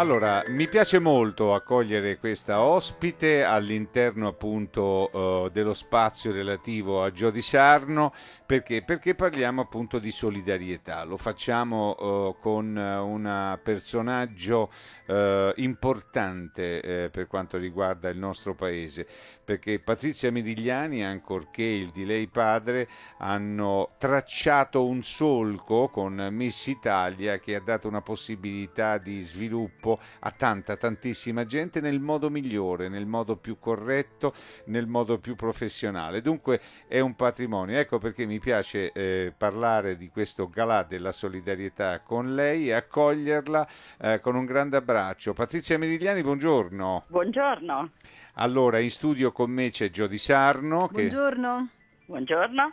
Allora, mi piace molto accogliere questa ospite all'interno appunto eh, dello spazio relativo a Gio di Sarno perché? perché parliamo appunto di solidarietà, lo facciamo eh, con un personaggio eh, importante eh, per quanto riguarda il nostro paese perché Patrizia Mirigliani ancorché il di lei padre hanno tracciato un solco con Miss Italia che ha dato una possibilità di sviluppo sviluppo a tanta, tantissima gente nel modo migliore, nel modo più corretto, nel modo più professionale. Dunque è un patrimonio. Ecco perché mi piace eh, parlare di questo galà della solidarietà con lei e accoglierla eh, con un grande abbraccio. Patrizia Merigliani, buongiorno. Buongiorno. Allora, in studio con me c'è Gio Di Sarno. Buongiorno. Che... Buongiorno.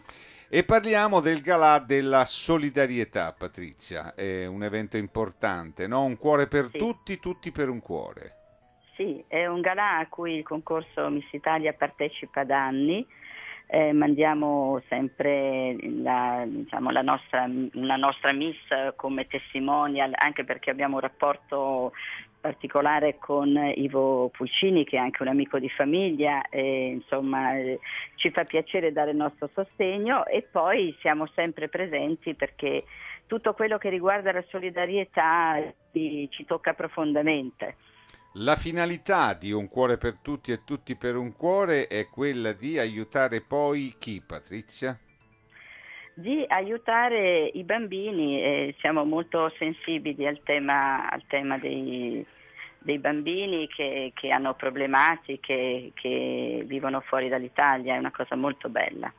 E parliamo del Galà della solidarietà, Patrizia, è un evento importante, no? un cuore per sì. tutti, tutti per un cuore. Sì, è un galà a cui il concorso Miss Italia partecipa da anni, eh, mandiamo sempre la, diciamo, la nostra, una nostra miss come testimonial, anche perché abbiamo un rapporto particolare con Ivo Puccini, che è anche un amico di famiglia e, insomma eh, ci fa piacere dare il nostro sostegno e poi siamo sempre presenti perché tutto quello che riguarda la solidarietà ci, ci tocca profondamente. La finalità di Un cuore per tutti e tutti per un cuore è quella di aiutare poi chi, Patrizia? di aiutare i bambini, eh, siamo molto sensibili al tema, al tema dei, dei, bambini che, che, hanno problematiche, che vivono fuori dall'Italia, è una cosa molto bella.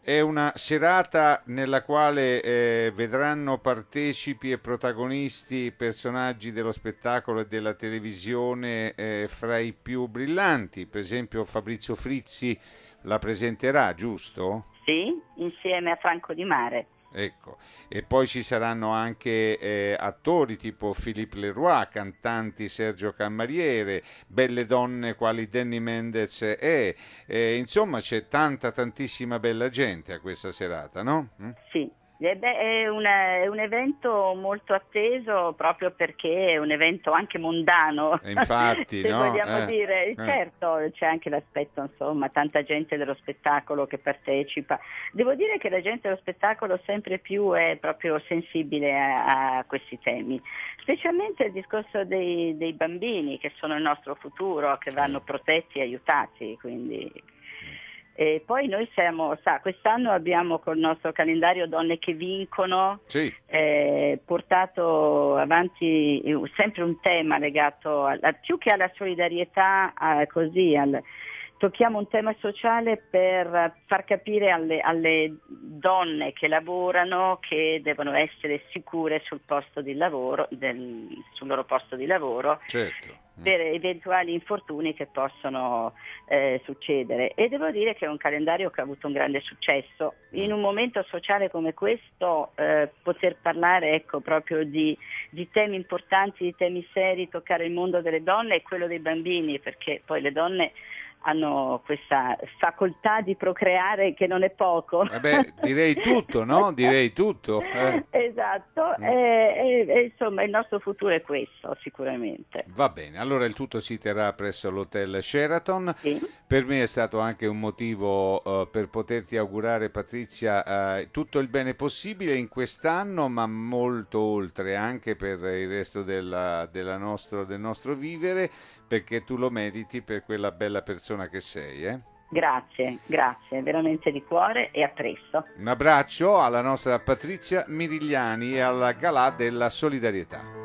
È una serata nella quale eh, vedranno partecipi e protagonisti personaggi dello spettacolo e della televisione eh, fra i più brillanti, per esempio Fabrizio Frizzi la presenterà, giusto? Sì, insieme a Franco Di Mare. Ecco. E poi ci saranno anche eh, attori tipo Philippe Leroy, cantanti Sergio Cammariere, belle donne quali Danny Mendez e eh, insomma c'è tanta tantissima bella gente a questa serata, no? Mm? Sì. Eh beh, è, una, è, un evento molto atteso proprio perché è un evento anche mondano. Eh, infatti, se no? vogliamo eh, dire, eh. certo, c'è anche l'aspetto, insomma, tanta gente dello spettacolo che partecipa. Devo dire che la gente dello spettacolo sempre più è proprio sensibile a, a questi temi, specialmente il discorso dei, dei, bambini che sono il nostro futuro, che vanno protetti e aiutati. Quindi e poi noi siamo, sa, quest'anno abbiamo col nostro calendario Donne che vincono sì. eh, portato avanti sempre un tema legato a, più che alla solidarietà, a, così, al, tocchiamo un tema sociale per far capire alle, alle, donne che lavorano che devono essere sicure sul, posto di lavoro, del, sul loro posto di lavoro certo. Mm. per eventuali infortuni che possono eh, succedere. E devo dire che è un calendario che ha avuto un grande successo. Mm. In un momento sociale come questo eh, poter parlare ecco, proprio di, di, temi importanti, di temi seri, toccare il mondo delle donne e quello dei bambini, perché poi le donne hanno questa facoltà di procreare che non è poco. Eh direi tutto, no? Direi tutto. Eh. Esatto, mm. e, e, insomma il nostro futuro è questo sicuramente. Va bene, allora il tutto si terrà presso l'hotel Sheraton. Sì. Per me è stato anche un motivo uh, per poterti augurare Patrizia uh, tutto il bene possibile in quest'anno, ma molto oltre anche per il resto della, della nostro, del nostro vivere, perché tu lo meriti per quella bella persona persona che sei. Eh? Grazie, grazie, veramente di cuore e a presto. Un abbraccio alla nostra Patrizia Mirigliani e alla Galà della Solidarietà.